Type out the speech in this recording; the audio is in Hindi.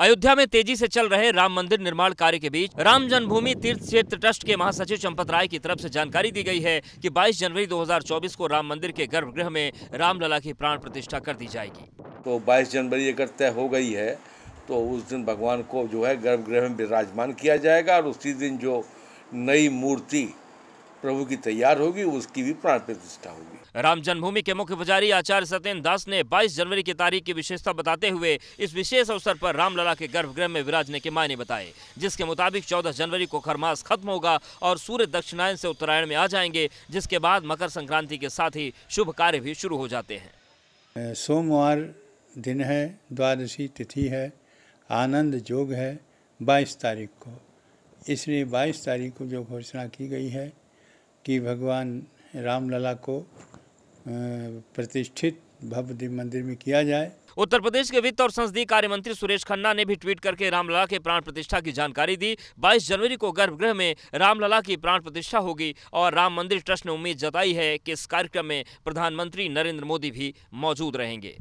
अयोध्या में तेजी से चल रहे राम मंदिर निर्माण कार्य के बीच राम जन्मभूमि तीर्थ क्षेत्र ट्रस्ट के महासचिव चंपत राय की तरफ से जानकारी दी गई है कि 22 जनवरी 2024 को राम मंदिर के गर्भगृह में रामलला की प्राण प्रतिष्ठा कर दी जाएगी तो 22 जनवरी अगर तय हो गई है तो उस दिन भगवान को जो है गर्भगृह में विराजमान किया जाएगा और उसी दिन जो नई मूर्ति प्रभु की तैयार होगी उसकी भी प्राण प्रतिष्ठा होगी राम जन्मभूमि के मुख्य पुजारी आचार्य सत्येन्द्र दास ने 22 जनवरी की तारीख की विशेषता बताते हुए इस विशेष अवसर पर रामलला के गर्भगृह में विराजने के मायने बताए जिसके मुताबिक 14 जनवरी को खरमास खत्म होगा और सूर्य दक्षिणायन से उत्तरायण में आ जाएंगे जिसके बाद मकर संक्रांति के साथ ही शुभ कार्य भी शुरू हो जाते हैं सोमवार दिन है द्वादशी तिथि है आनंद योग है बाईस तारीख को इसलिए बाईस तारीख को जो घोषणा की गई है कि भगवान रामलला को प्रतिष्ठित भव्य मंदिर में किया जाए उत्तर प्रदेश के वित्त और संसदीय कार्य मंत्री सुरेश खन्ना ने भी ट्वीट करके रामलला के प्राण प्रतिष्ठा की जानकारी दी 22 जनवरी को गर्भगृह में रामलला की प्राण प्रतिष्ठा होगी और राम मंदिर ट्रस्ट ने उम्मीद जताई है कि इस कार्यक्रम में प्रधानमंत्री नरेंद्र मोदी भी मौजूद रहेंगे